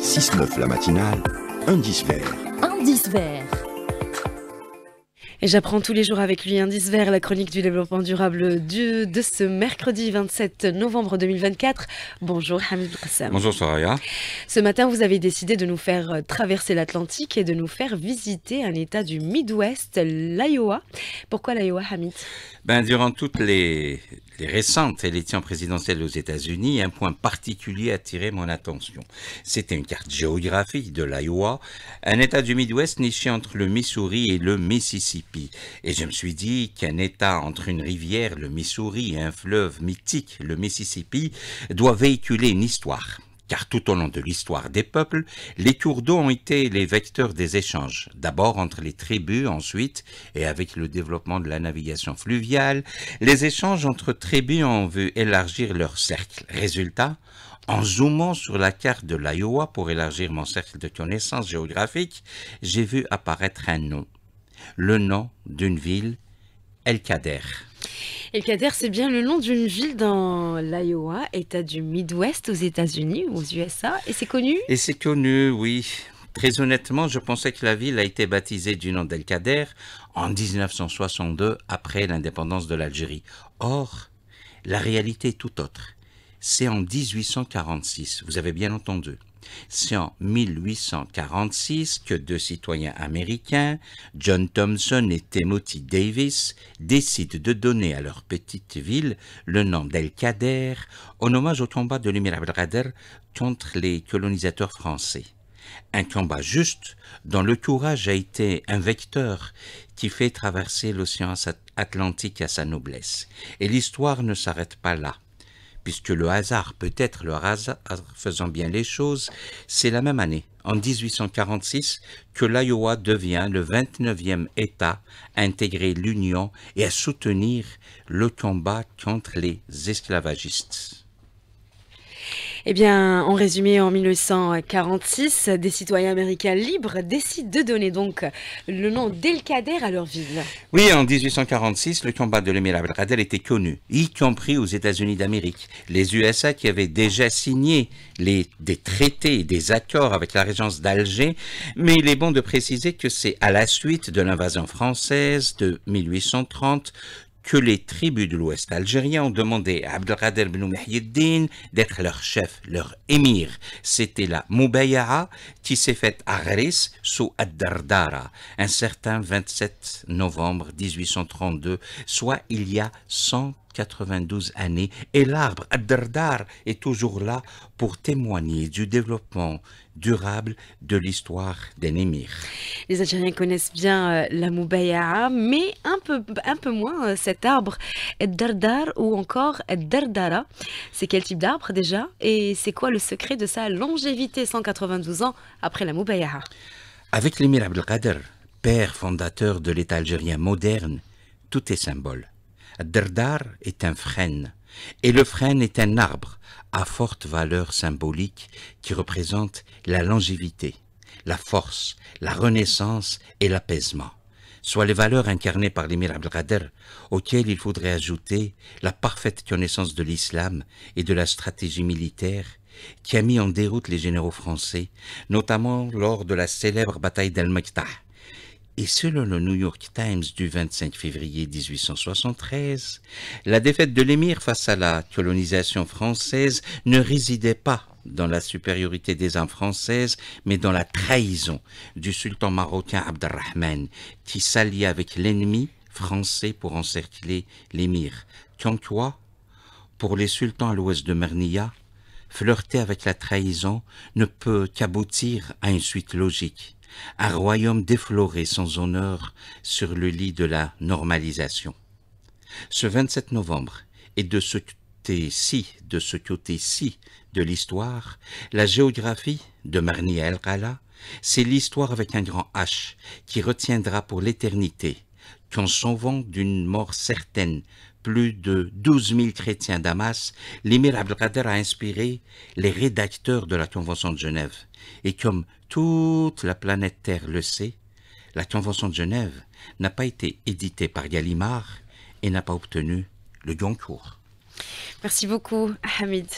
6-9 la matinale, indice vert. Indice vert. Et j'apprends tous les jours avec lui Indice Vert, la chronique du développement durable de ce mercredi 27 novembre 2024. Bonjour Hamid Bassam. Bonjour Soraya. Ce matin, vous avez décidé de nous faire euh, traverser l'Atlantique et de nous faire visiter un état du Midwest, l'Iowa. Pourquoi l'Iowa, Hamid ben, Durant toutes les les récentes élections présidentielles aux États-Unis, un point particulier a attiré mon attention. C'était une carte géographique de l'Iowa, un État du Midwest niché entre le Missouri et le Mississippi. Et je me suis dit qu'un État entre une rivière, le Missouri, et un fleuve mythique, le Mississippi, doit véhiculer une histoire car tout au long de l'histoire des peuples, les cours d'eau ont été les vecteurs des échanges, d'abord entre les tribus, ensuite, et avec le développement de la navigation fluviale, les échanges entre tribus ont vu élargir leur cercle. Résultat, en zoomant sur la carte de l'Iowa pour élargir mon cercle de connaissances géographiques, j'ai vu apparaître un nom, le nom d'une ville, El Kader. El Kader, c'est bien le nom d'une ville dans l'Iowa, état du Midwest aux États-Unis, aux USA, et c'est connu Et c'est connu, oui. Très honnêtement, je pensais que la ville a été baptisée du nom d'El Kader en 1962, après l'indépendance de l'Algérie. Or, la réalité est tout autre. C'est en 1846, vous avez bien entendu. C'est en 1846 que deux citoyens américains, John Thompson et Timothy Davis, décident de donner à leur petite ville le nom d'El Kader en hommage au combat de l'émir Abdelkader contre les colonisateurs français. Un combat juste dont le courage a été un vecteur qui fait traverser l'océan Atlantique à sa noblesse. Et l'histoire ne s'arrête pas là puisque le hasard peut être le hasard faisant bien les choses, c'est la même année, en 1846, que l'Iowa devient le 29e État à intégrer l'Union et à soutenir le combat contre les esclavagistes. Eh bien, en résumé, en 1846, des citoyens américains libres décident de donner donc le nom d'El Kader à leur ville. Oui, en 1846, le combat de l'émir Abdelkader était connu, y compris aux États-Unis d'Amérique. Les USA qui avaient déjà signé des traités, et des accords avec la régence d'Alger, mais il est bon de préciser que c'est à la suite de l'invasion française de 1830 que les tribus de l'Ouest algérien ont demandé à Abdelkader Ben Mehyeddin d'être leur chef, leur émir. C'était la Moubaya'a qui s'est faite à Ris sous Ad-Dardara, un certain 27 novembre 1832, soit il y a 100 92 années et l'arbre ad est toujours là pour témoigner du développement durable de l'histoire des Némirs. Les Algériens connaissent bien euh, la Moubaïa, mais un peu, un peu moins euh, cet arbre ad ou encore ad C'est quel type d'arbre déjà et c'est quoi le secret de sa longévité 192 ans après la Moubaïa Avec l'émir Abdelkader, père fondateur de l'État algérien moderne, tout est symbole. Derdar est un frêne, et le frêne est un arbre à forte valeur symbolique qui représente la longévité, la force, la renaissance et l'apaisement, soit les valeurs incarnées par l'émir Abdelkader, auxquelles il faudrait ajouter la parfaite connaissance de l'islam et de la stratégie militaire qui a mis en déroute les généraux français, notamment lors de la célèbre bataille dal et selon le New York Times du 25 février 1873, la défaite de l'émir face à la colonisation française ne résidait pas dans la supériorité des armes françaises, mais dans la trahison du sultan marocain Abdelrahman, qui s'allia avec l'ennemi français pour encercler l'émir. toi, pour les sultans à l'ouest de Mernia, flirter avec la trahison ne peut qu'aboutir à une suite logique un royaume défloré sans honneur sur le lit de la normalisation. Ce 27 novembre, et de ce côté-ci, de ce côté de l'histoire, la géographie de Marni El Rala, c'est l'histoire avec un grand H qui retiendra pour l'éternité qu'en sauvant d'une mort certaine plus de 12 000 chrétiens d'Amas, l'émir Abdelkader a inspiré les rédacteurs de la Convention de Genève. Et comme toute la planète Terre le sait, la Convention de Genève n'a pas été éditée par Gallimard et n'a pas obtenu le Goncourt. Merci beaucoup, Hamid.